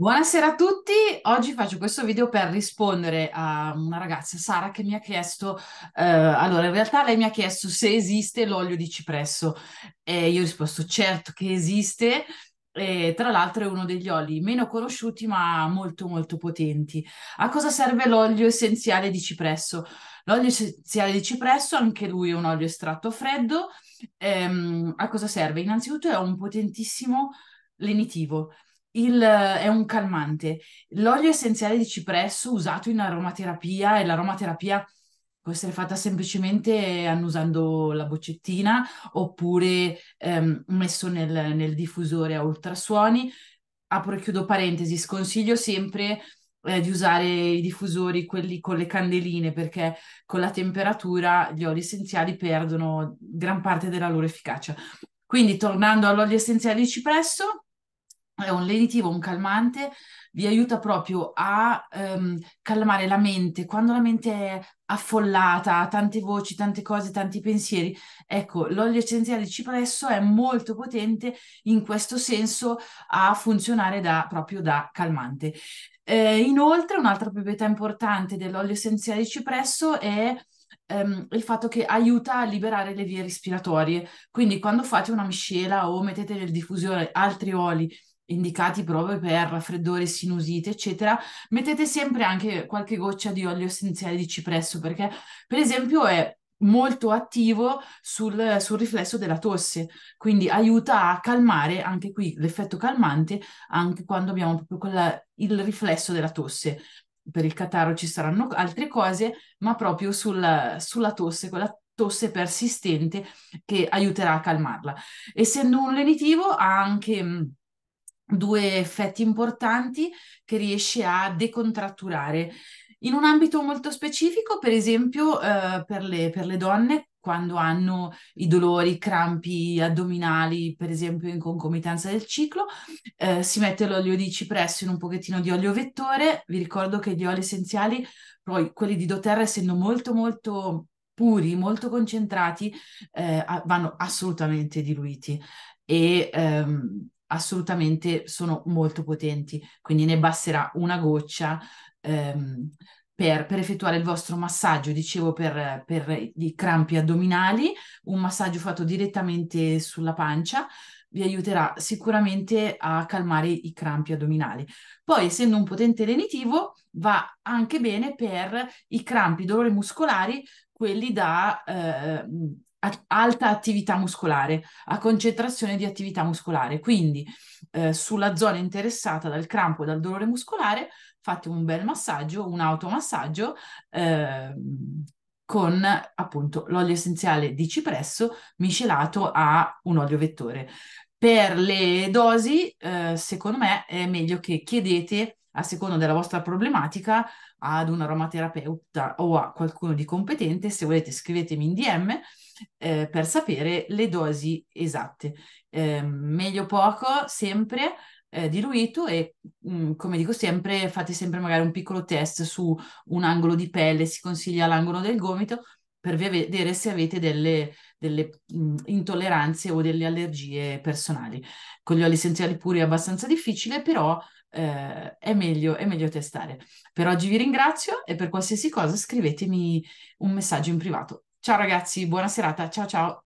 Buonasera a tutti, oggi faccio questo video per rispondere a una ragazza, Sara, che mi ha chiesto, eh, allora in realtà lei mi ha chiesto se esiste l'olio di cipresso e io ho risposto certo che esiste, e tra l'altro è uno degli oli meno conosciuti ma molto molto potenti. A cosa serve l'olio essenziale di cipresso? L'olio essenziale di cipresso, anche lui è un olio estratto freddo, ehm, a cosa serve? Innanzitutto è un potentissimo lenitivo il, è un calmante. L'olio essenziale di cipresso usato in aromaterapia e l'aromaterapia può essere fatta semplicemente annusando la boccettina oppure ehm, messo nel, nel, diffusore a ultrasuoni. Apro e chiudo parentesi, sconsiglio sempre eh, di usare i diffusori, quelli con le candeline, perché con la temperatura gli oli essenziali perdono gran parte della loro efficacia. Quindi tornando all'olio essenziale di cipresso, è un lenitivo, un calmante, vi aiuta proprio a ehm, calmare la mente. Quando la mente è affollata, ha tante voci, tante cose, tanti pensieri, ecco, l'olio essenziale di cipresso è molto potente in questo senso a funzionare da, proprio da calmante. Eh, inoltre, un'altra proprietà importante dell'olio essenziale di cipresso è ehm, il fatto che aiuta a liberare le vie respiratorie. Quindi, quando fate una miscela o mettete nel diffusore altri oli indicati proprio per raffreddore, sinusite, eccetera, mettete sempre anche qualche goccia di olio essenziale di cipresso perché, per esempio, è molto attivo sul, sul, riflesso della tosse, quindi aiuta a calmare anche qui l'effetto calmante, anche quando abbiamo proprio quella, il riflesso della tosse. Per il catarro ci saranno altre cose, ma proprio sul, sulla tosse, quella tosse persistente che aiuterà a calmarla. Essendo un lenitivo ha anche due effetti importanti che riesce a decontratturare. In un ambito molto specifico, per esempio, eh, per, le, per le donne, quando hanno i dolori, i crampi addominali, per esempio in concomitanza del ciclo, eh, si mette l'olio di cipresso in un pochettino di olio vettore. Vi ricordo che gli oli essenziali, poi quelli di doTERRA, essendo molto molto puri, molto concentrati, eh, vanno assolutamente diluiti. E ehm, assolutamente sono molto potenti, quindi ne basterà una goccia ehm, per, per, effettuare il vostro massaggio, dicevo per, per i crampi addominali, un massaggio fatto direttamente sulla pancia vi aiuterà sicuramente a calmare i crampi addominali. Poi, essendo un potente lenitivo, va anche bene per i crampi, i dolori muscolari, quelli da eh, alta attività muscolare, a concentrazione di attività muscolare. Quindi eh, sulla zona interessata dal crampo e dal dolore muscolare fate un bel massaggio, un automassaggio eh, con appunto l'olio essenziale di cipresso miscelato a un olio vettore. Per le dosi, eh, secondo me, è meglio che chiedete a seconda della vostra problematica, ad un aromaterapeuta o a qualcuno di competente. Se volete scrivetemi in DM eh, per sapere le dosi esatte. Eh, meglio poco, sempre, eh, diluito e mh, mm, come dico sempre fate sempre magari un piccolo test su un angolo di pelle, si consiglia l'angolo del gomito per vedere se avete delle, delle intolleranze o delle allergie personali. Con gli oli essenziali puri è abbastanza difficile, però eh, è, meglio, è meglio testare. Per oggi vi ringrazio e per qualsiasi cosa scrivetemi un messaggio in privato. Ciao ragazzi, buona serata, ciao ciao!